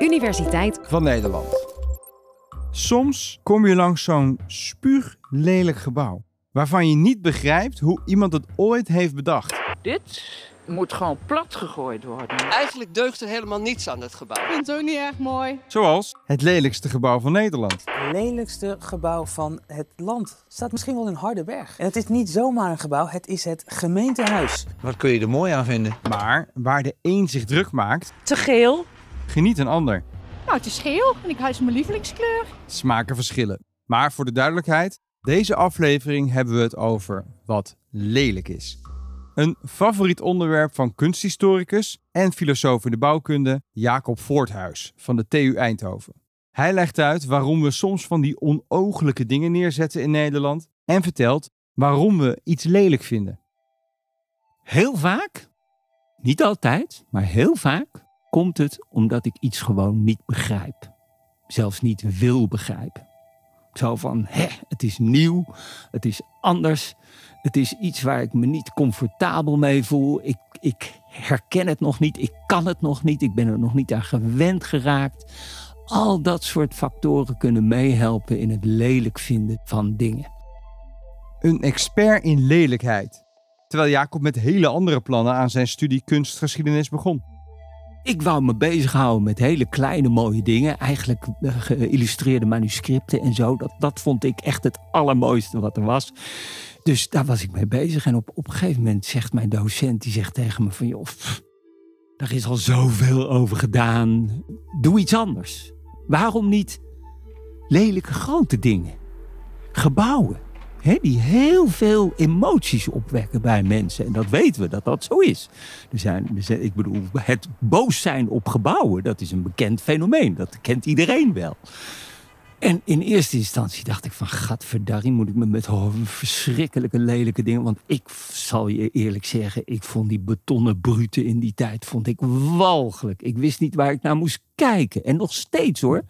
Universiteit van Nederland. Soms kom je langs zo'n lelijk gebouw waarvan je niet begrijpt hoe iemand het ooit heeft bedacht. Dit moet gewoon plat gegooid worden. Eigenlijk deugt er helemaal niets aan dat gebouw. Ik vind het ook niet erg mooi. Zoals het lelijkste gebouw van Nederland. Het lelijkste gebouw van het land. Staat misschien wel in Hardeberg. En het is niet zomaar een gebouw, het is het gemeentehuis. Wat kun je er mooi aan vinden? Maar waar de een zich druk maakt... Te geel, geniet een ander. Nou, het is geel en ik huis mijn lievelingskleur. Smaken verschillen. Maar voor de duidelijkheid, deze aflevering hebben we het over wat lelijk is. Een favoriet onderwerp van kunsthistoricus en filosoof in de bouwkunde Jacob Voorthuis van de TU Eindhoven. Hij legt uit waarom we soms van die onogelijke dingen neerzetten in Nederland en vertelt waarom we iets lelijk vinden. Heel vaak, niet altijd, maar heel vaak komt het omdat ik iets gewoon niet begrijp. Zelfs niet wil begrijpen. Zo van, hè, het is nieuw, het is anders, het is iets waar ik me niet comfortabel mee voel. Ik, ik herken het nog niet, ik kan het nog niet, ik ben er nog niet aan gewend geraakt. Al dat soort factoren kunnen meehelpen in het lelijk vinden van dingen. Een expert in lelijkheid. Terwijl Jacob met hele andere plannen aan zijn studie kunstgeschiedenis begon. Ik wou me bezighouden met hele kleine mooie dingen. Eigenlijk eh, geïllustreerde manuscripten en zo. Dat, dat vond ik echt het allermooiste wat er was. Dus daar was ik mee bezig. En op, op een gegeven moment zegt mijn docent, die zegt tegen me van... joh, pff, daar is al zoveel over gedaan. Doe iets anders. Waarom niet lelijke grote dingen? Gebouwen die heel veel emoties opwekken bij mensen. En dat weten we, dat dat zo is. Er zijn, ik bedoel, het boos zijn op gebouwen, dat is een bekend fenomeen. Dat kent iedereen wel. En in eerste instantie dacht ik van, gadverdarrie, moet ik me met oh, verschrikkelijke lelijke dingen... Want ik zal je eerlijk zeggen, ik vond die betonnen bruten in die tijd vond ik walgelijk. Ik wist niet waar ik naar moest kijken. En nog steeds hoor.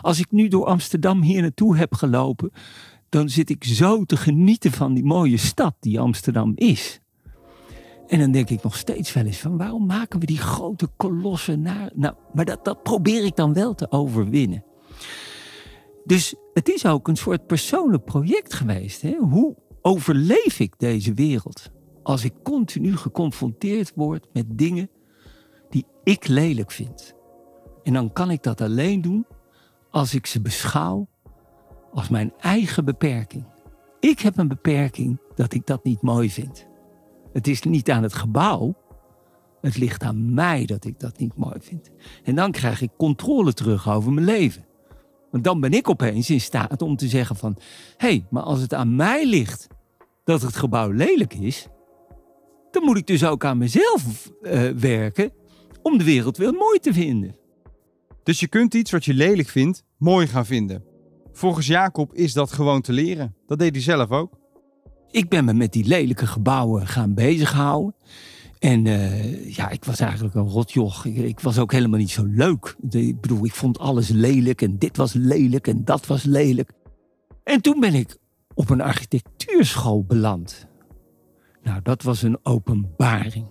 Als ik nu door Amsterdam hier naartoe heb gelopen dan zit ik zo te genieten van die mooie stad die Amsterdam is. En dan denk ik nog steeds wel eens van waarom maken we die grote kolossen naar. Nou, maar dat, dat probeer ik dan wel te overwinnen. Dus het is ook een soort persoonlijk project geweest. Hè? Hoe overleef ik deze wereld als ik continu geconfronteerd word met dingen die ik lelijk vind? En dan kan ik dat alleen doen als ik ze beschouw als mijn eigen beperking. Ik heb een beperking dat ik dat niet mooi vind. Het is niet aan het gebouw. Het ligt aan mij dat ik dat niet mooi vind. En dan krijg ik controle terug over mijn leven. Want dan ben ik opeens in staat om te zeggen van... hé, hey, maar als het aan mij ligt dat het gebouw lelijk is... dan moet ik dus ook aan mezelf eh, werken om de wereld weer mooi te vinden. Dus je kunt iets wat je lelijk vindt, mooi gaan vinden. Volgens Jacob is dat gewoon te leren. Dat deed hij zelf ook. Ik ben me met die lelijke gebouwen gaan bezighouden. En eh, ja, ik was eigenlijk een rotjoch. ik, was ook helemaal niet zo leuk. ik bedoel, ik vond alles lelijk en dit was lelijk en dat was lelijk. En toen ben ik op een architectuurschool beland. Nou, dat was een openbaring.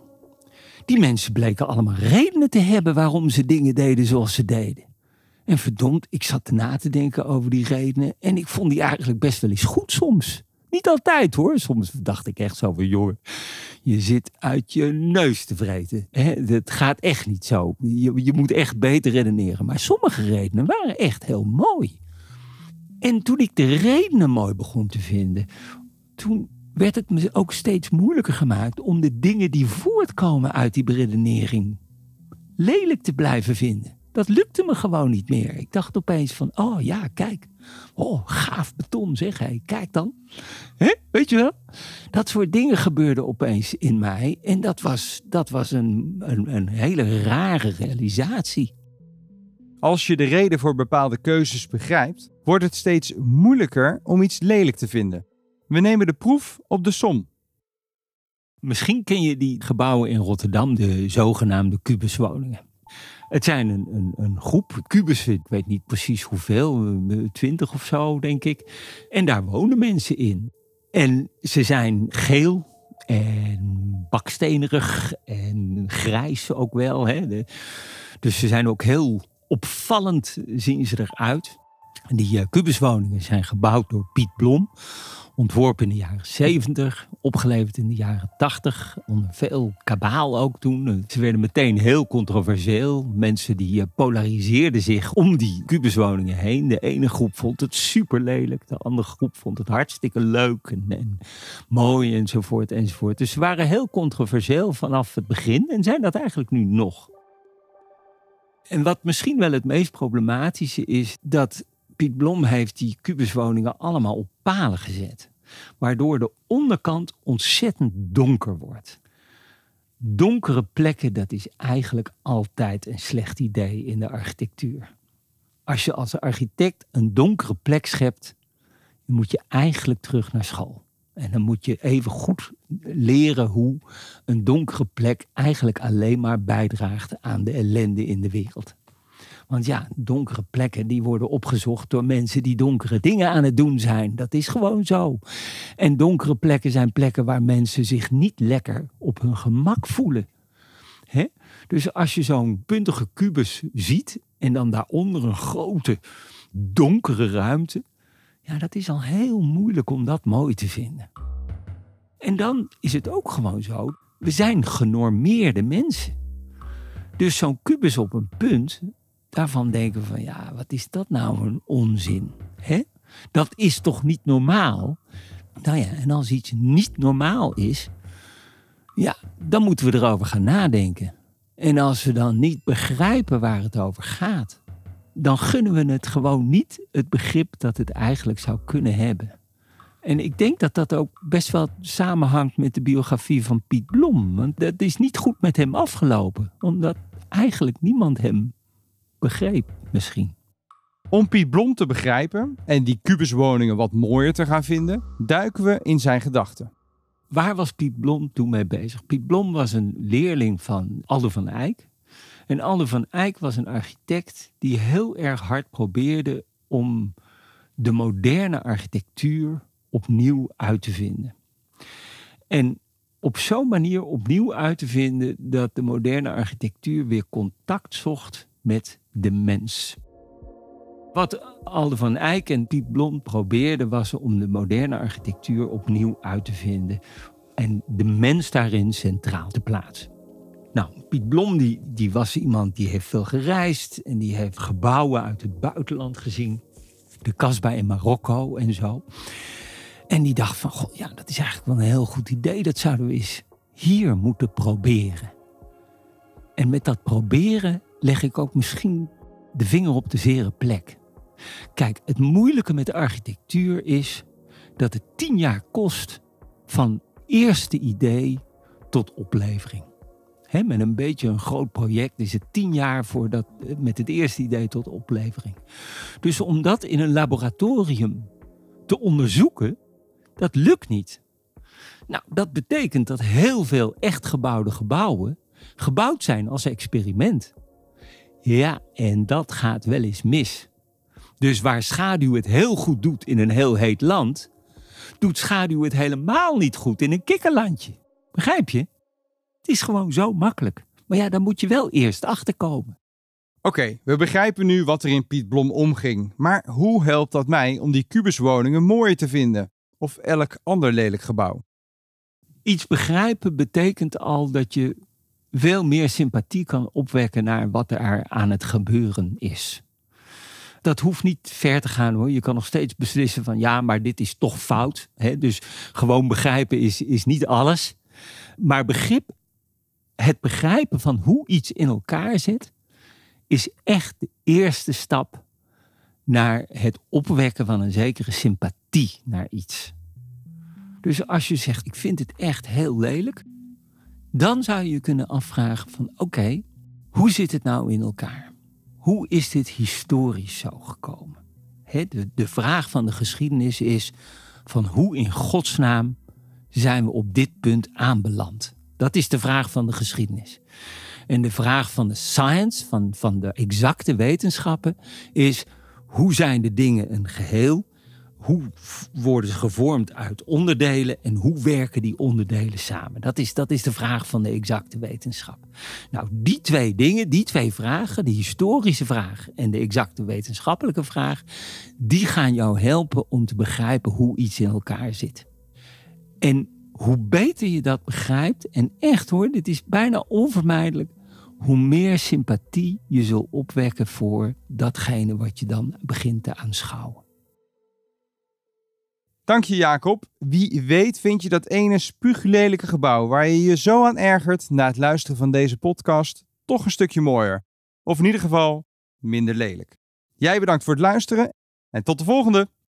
Die mensen bleken allemaal redenen te hebben waarom ze dingen deden zoals ze deden. En verdomd, ik zat na te denken over die redenen. En ik vond die eigenlijk best wel eens goed soms. Niet altijd hoor. Soms dacht ik echt zo van, joh, je zit uit je neus te vreten. Het gaat echt niet zo. Je, je moet echt beter redeneren. Maar sommige redenen waren echt heel mooi. En toen ik de redenen mooi begon te vinden, toen werd het me ook steeds moeilijker gemaakt om de dingen die voortkomen uit die beredenering lelijk te blijven vinden dat lukte me gewoon niet meer. Ik dacht opeens van, oh ja, kijk. Oh, gaaf beton zeg hij. Kijk dan. hè, Weet je wel? Dat soort dingen gebeurden opeens in mij. En dat was, dat was een, een, een hele rare realisatie. Als je de reden voor bepaalde keuzes begrijpt, wordt het steeds moeilijker om iets lelijk te vinden. We nemen de proef op de som. Misschien ken je die gebouwen in Rotterdam, de zogenaamde kubuswoningen. Het zijn een, een, een groep kubussen, ik weet niet precies hoeveel, eh, twintig of zo, denk ik. En daar wonen mensen in. En ze zijn geel en bakstenerig en grijs ook wel. Hè? dus ze zijn ook heel opvallend, zien ze eruit. Die eh, kubuswoningen zijn gebouwd door Piet Blom. Ontworpen in de jaren 70, opgeleverd in de jaren 80. Onder veel kabaal ook toen. Eh, ze werden meteen heel controversieel. Mensen die eh, polariseerden zich om die kubuswoningen heen. De ene groep vond het super lelijk. De andere groep vond het hartstikke leuk en, en mooi enzovoort enzovoort. Dus ze waren heel controversieel vanaf het begin. En zijn dat eigenlijk nu nog. En wat misschien wel het meest problematische is, dat Piet Blom heeft die kubuswoningen allemaal op palen gezet. Waardoor de onderkant ontzettend donker wordt. Donkere plekken, dat is eigenlijk altijd een slecht idee in de architectuur. Als je als architect een donkere plek schept, dan moet je eigenlijk terug naar school. En dan moet je even goed leren hoe een donkere plek eigenlijk alleen maar bijdraagt aan de ellende in de wereld. Want ja, donkere plekken die worden opgezocht door mensen die donkere dingen aan het doen zijn. Dat is gewoon zo. En donkere plekken zijn plekken waar mensen zich niet lekker op hun gemak voelen. Dus als je zo'n puntige kubus ziet en dan daaronder een grote donkere ruimte, ja, dat is al heel moeilijk om dat mooi te vinden. En dan is het ook gewoon zo, we zijn genormeerde mensen. Dus zo'n kubus op een punt, daarvan denken van ja, wat is dat nou een onzin? Hè? Dat is toch niet normaal? Nou ja, en als iets niet normaal is, ja, dan moeten we erover gaan nadenken. En als we dan niet begrijpen waar het over gaat, dan gunnen we het gewoon niet het begrip dat het eigenlijk zou kunnen hebben. En ik denk dat dat ook best wel samenhangt met de biografie van Piet Blom. Want dat is niet goed met hem afgelopen, omdat eigenlijk niemand hem begreep misschien. Om Piet Blom te begrijpen en die kubuswoningen wat mooier te gaan vinden, duiken we in zijn gedachten. Waar was Piet Blom toen mee bezig? Piet Blom was een leerling van Aldo van Eyck. En Aldo van Eyck was een architect die heel erg hard probeerde om de moderne architectuur opnieuw uit te vinden. En op zo'n manier opnieuw uit te vinden dat de moderne architectuur weer contact zocht met de mens. Wat Alde van Eyck en Piet Blom probeerden was om de moderne architectuur opnieuw uit te vinden en de mens daarin centraal te plaatsen. Nou, Piet Blom die, die was iemand die heeft veel gereisd en die heeft gebouwen uit het buitenland gezien. De Kasbah in Marokko en zo. En die dacht van, goh, ja, dat is eigenlijk wel een heel goed idee. Dat zouden we eens hier moeten proberen. En met dat proberen leg ik ook misschien de vinger op de zere plek. Kijk, het moeilijke met de architectuur is dat het tien jaar kost van eerste idee tot oplevering. met een beetje een groot project is het tien jaar voordat, eh, met het eerste idee tot oplevering. Dus om dat in een laboratorium te onderzoeken, dat lukt niet. Nou, dat betekent dat heel veel echt gebouwde gebouwen gebouwd zijn als experiment. Ja, en dat gaat wel eens mis. Dus waar schaduw het heel goed doet in een heel heet land, doet schaduw het helemaal niet goed in een kikkerlandje. Begrijp je? Het is gewoon zo makkelijk. Maar ja, dan moet je wel eerst achterkomen. Oké, we begrijpen nu wat er in Piet Blom omging. Maar hoe helpt dat mij om die kubuswoningen mooier te vinden? Of elk ander lelijk gebouw? Iets begrijpen betekent al dat je veel meer sympathie kan opwekken naar wat er aan het gebeuren is. Dat hoeft niet ver te gaan hoor. Je kan nog steeds beslissen van ja, maar dit is toch fout. Hè? Dus gewoon begrijpen is, is niet alles. Maar begrip, het begrijpen van hoe iets in elkaar zit, is echt de eerste stap naar het opwekken van een zekere sympathie naar iets. Dus als je zegt, ik vind het echt heel lelijk, dan zou je kunnen afvragen van oké, hoe zit het nou in elkaar? Hoe is dit historisch zo gekomen? de, vraag van de geschiedenis is van hoe in godsnaam zijn we op dit punt aanbeland? Dat is de vraag van de geschiedenis. En de vraag van de science, van, van de exacte wetenschappen, is hoe zijn de dingen een geheel hoe worden ze gevormd uit onderdelen en hoe werken die onderdelen samen? Dat is, dat is de vraag van de exacte wetenschap. Nou, die twee dingen, die twee vragen, de historische vraag en de exacte wetenschappelijke vraag, die gaan jou helpen om te begrijpen hoe iets in elkaar zit. En hoe beter je dat begrijpt, en echt hoor, dit is bijna onvermijdelijk, hoe meer sympathie je zult opwekken voor datgene wat je dan begint te aanschouwen. Dank je, Jacob. Wie weet vind je dat ene spuuglelijke gebouw waar je je zo aan ergert na het luisteren van deze podcast toch een stukje mooier. Of in ieder geval minder lelijk. Jij bedankt voor het luisteren en tot de volgende!